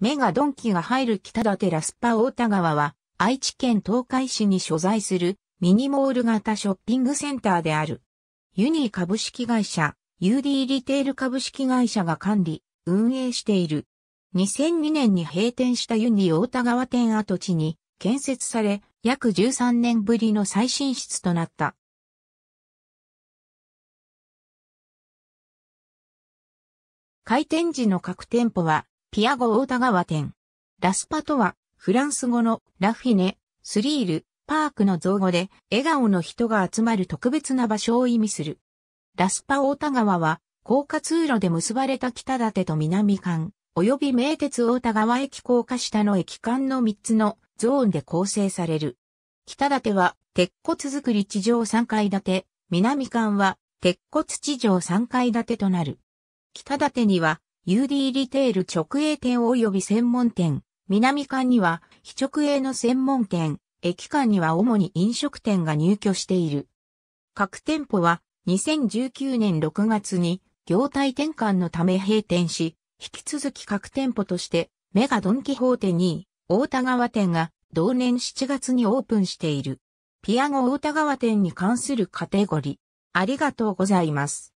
メガドンキが入る北てラスパ大田川は、愛知県東海市に所在するミニモール型ショッピングセンターである。ユニー株式会社、UD リテール株式会社が管理、運営している。2002年に閉店したユニー大田川店跡地に建設され、約13年ぶりの再進出となった。開店時の各店舗はピアゴ大田川店。ラスパとは、フランス語のラフィネ、スリール、パークの造語で、笑顔の人が集まる特別な場所を意味する。ラスパ大田川は、高架通路で結ばれた北立と南間、及び名鉄大田川駅高架下の駅間の3つのゾーンで構成される。北立は、鉄骨造り地上3階建て、南間は、鉄骨地上3階建てとなる。北立には、UD リテール直営店及び専門店、南館には非直営の専門店、駅間には主に飲食店が入居している。各店舗は2019年6月に業態転換のため閉店し、引き続き各店舗としてメガドンキホーテ2大田川店が同年7月にオープンしている。ピアゴ大田川店に関するカテゴリー。ありがとうございます。